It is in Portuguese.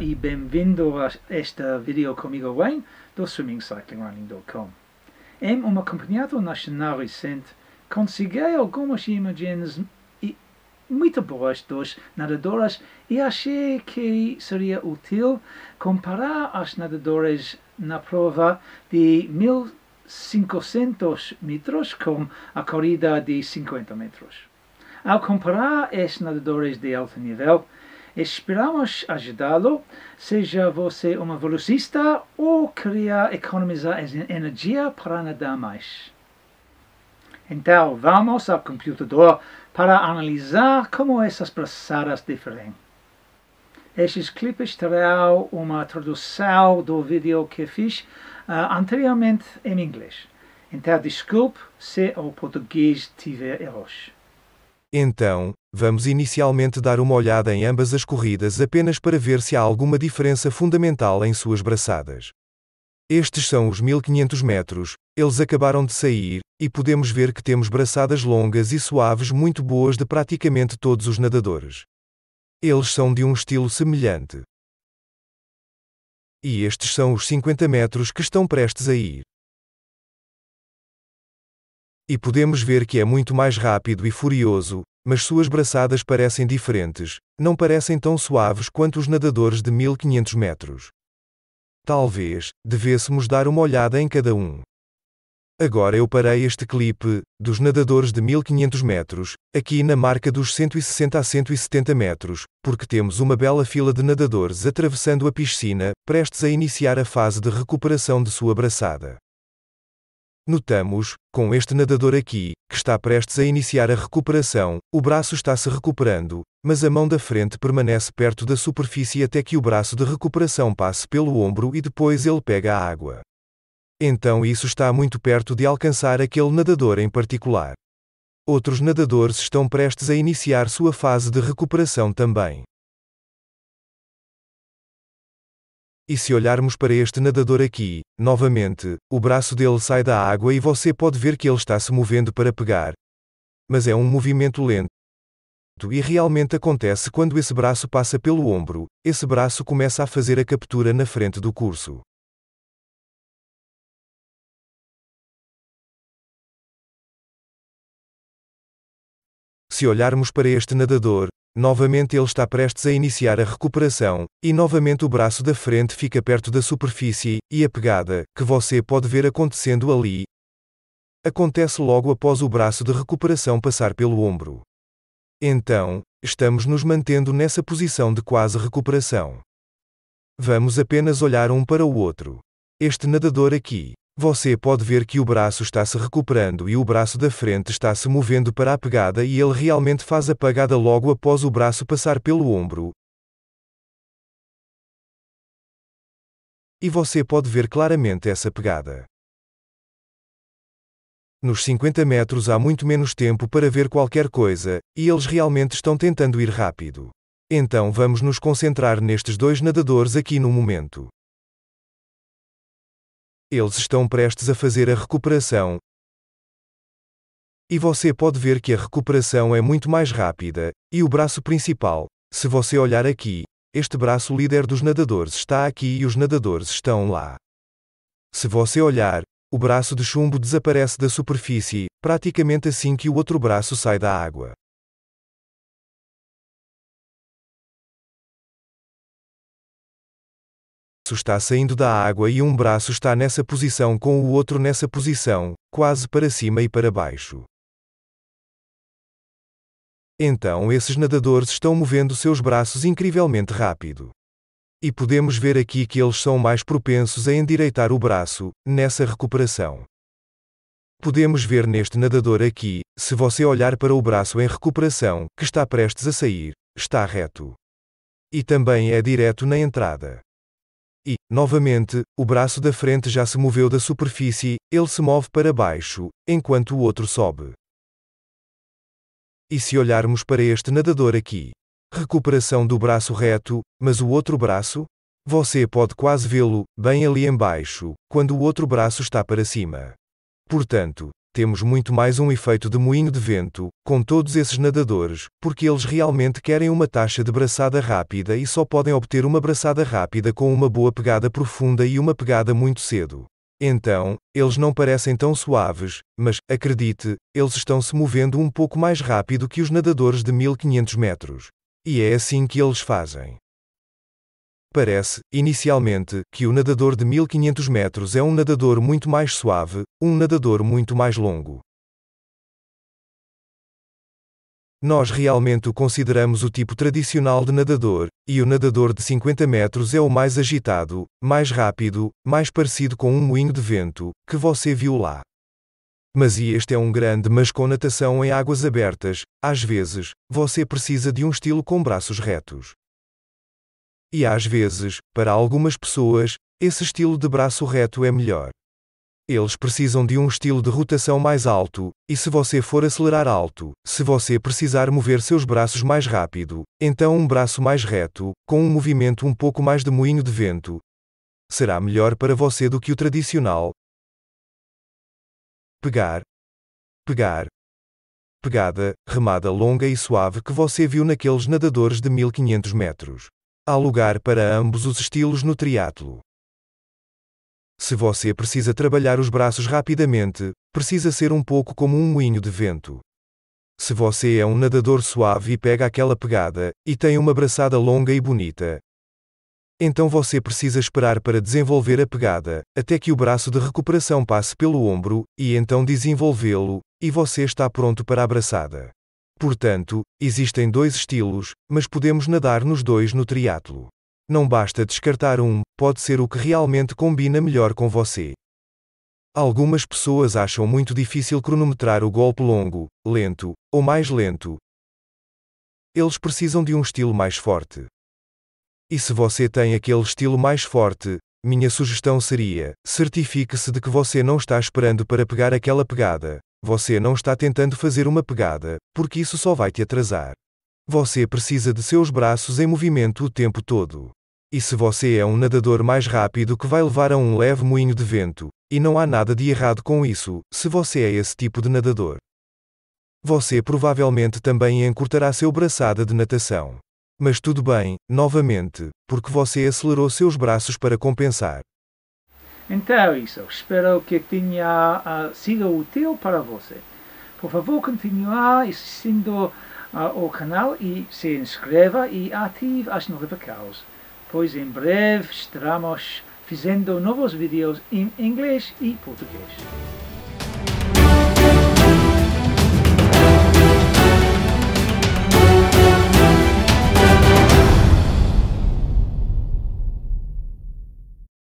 Bem-vindo a este vídeo comigo Wayne do swimmingcyclingrunning.com. Em uma acompanhado nacional recente, consegui algumas imagens muito boas dos nadadores e achei que seria útil comparar os nadadores na prova de 1500 metros com a corrida de 50 metros. Ao comparar estes nadadores de alto nível, Esperamos ajudá-lo, seja você um velocista ou queria economizar energia para nadar mais. Então, vamos ao computador para analisar como essas braçadas diferem. Estes clipes terão uma tradução do vídeo que fiz uh, anteriormente em inglês. Então, desculpe se o português tiver erros. Então, Vamos inicialmente dar uma olhada em ambas as corridas apenas para ver se há alguma diferença fundamental em suas braçadas. Estes são os 1500 metros, eles acabaram de sair, e podemos ver que temos braçadas longas e suaves muito boas de praticamente todos os nadadores. Eles são de um estilo semelhante. E estes são os 50 metros que estão prestes a ir. E podemos ver que é muito mais rápido e furioso, mas suas braçadas parecem diferentes, não parecem tão suaves quanto os nadadores de 1500 metros. Talvez devêssemos dar uma olhada em cada um. Agora eu parei este clipe dos nadadores de 1500 metros, aqui na marca dos 160 a 170 metros, porque temos uma bela fila de nadadores atravessando a piscina, prestes a iniciar a fase de recuperação de sua braçada. Notamos, com este nadador aqui, que está prestes a iniciar a recuperação, o braço está se recuperando, mas a mão da frente permanece perto da superfície até que o braço de recuperação passe pelo ombro e depois ele pega a água. Então isso está muito perto de alcançar aquele nadador em particular. Outros nadadores estão prestes a iniciar sua fase de recuperação também. E se olharmos para este nadador aqui, novamente, o braço dele sai da água e você pode ver que ele está se movendo para pegar. Mas é um movimento lento. E realmente acontece quando esse braço passa pelo ombro, esse braço começa a fazer a captura na frente do curso. Se olharmos para este nadador, Novamente ele está prestes a iniciar a recuperação, e novamente o braço da frente fica perto da superfície, e a pegada, que você pode ver acontecendo ali, acontece logo após o braço de recuperação passar pelo ombro. Então, estamos nos mantendo nessa posição de quase recuperação. Vamos apenas olhar um para o outro. Este nadador aqui, você pode ver que o braço está se recuperando e o braço da frente está se movendo para a pegada e ele realmente faz a pegada logo após o braço passar pelo ombro. E você pode ver claramente essa pegada. Nos 50 metros há muito menos tempo para ver qualquer coisa, e eles realmente estão tentando ir rápido. Então vamos nos concentrar nestes dois nadadores aqui no momento. Eles estão prestes a fazer a recuperação. E você pode ver que a recuperação é muito mais rápida, e o braço principal, se você olhar aqui, este braço líder dos nadadores está aqui e os nadadores estão lá. Se você olhar, o braço de chumbo desaparece da superfície, praticamente assim que o outro braço sai da água. braço está saindo da água e um braço está nessa posição com o outro nessa posição, quase para cima e para baixo. Então esses nadadores estão movendo seus braços incrivelmente rápido. E podemos ver aqui que eles são mais propensos a endireitar o braço, nessa recuperação. Podemos ver neste nadador aqui, se você olhar para o braço em recuperação, que está prestes a sair, está reto. E também é direto na entrada. E, novamente, o braço da frente já se moveu da superfície, ele se move para baixo, enquanto o outro sobe. E se olharmos para este nadador aqui? Recuperação do braço reto, mas o outro braço? Você pode quase vê-lo, bem ali embaixo, quando o outro braço está para cima. Portanto, temos muito mais um efeito de moinho de vento, com todos esses nadadores, porque eles realmente querem uma taxa de braçada rápida e só podem obter uma braçada rápida com uma boa pegada profunda e uma pegada muito cedo. Então, eles não parecem tão suaves, mas, acredite, eles estão se movendo um pouco mais rápido que os nadadores de 1500 metros. E é assim que eles fazem. Parece, inicialmente, que o nadador de 1500 metros é um nadador muito mais suave, um nadador muito mais longo. Nós realmente o consideramos o tipo tradicional de nadador, e o nadador de 50 metros é o mais agitado, mais rápido, mais parecido com um moinho de vento, que você viu lá. Mas e este é um grande mas com natação em águas abertas, às vezes, você precisa de um estilo com braços retos. E às vezes, para algumas pessoas, esse estilo de braço reto é melhor. Eles precisam de um estilo de rotação mais alto, e se você for acelerar alto, se você precisar mover seus braços mais rápido, então um braço mais reto, com um movimento um pouco mais de moinho de vento, será melhor para você do que o tradicional. Pegar, pegar, pegada, remada longa e suave que você viu naqueles nadadores de 1500 metros. Há lugar para ambos os estilos no triatlo. Se você precisa trabalhar os braços rapidamente, precisa ser um pouco como um moinho de vento. Se você é um nadador suave e pega aquela pegada, e tem uma braçada longa e bonita, então você precisa esperar para desenvolver a pegada, até que o braço de recuperação passe pelo ombro, e então desenvolvê-lo, e você está pronto para a braçada. Portanto, existem dois estilos, mas podemos nadar nos dois no triatlo. Não basta descartar um, pode ser o que realmente combina melhor com você. Algumas pessoas acham muito difícil cronometrar o golpe longo, lento ou mais lento. Eles precisam de um estilo mais forte. E se você tem aquele estilo mais forte, minha sugestão seria: certifique-se de que você não está esperando para pegar aquela pegada, você não está tentando fazer uma pegada, porque isso só vai te atrasar. Você precisa de seus braços em movimento o tempo todo. E se você é um nadador mais rápido que vai levar a um leve moinho de vento, e não há nada de errado com isso, se você é esse tipo de nadador. Você provavelmente também encurtará seu braçada de natação. Mas tudo bem, novamente, porque você acelerou seus braços para compensar. Então, isso. Espero que tenha uh, sido útil para você. Por favor, continue assistindo uh, o canal e se inscreva e ative as notificações, pois em breve estaremos fazendo novos vídeos em inglês e português.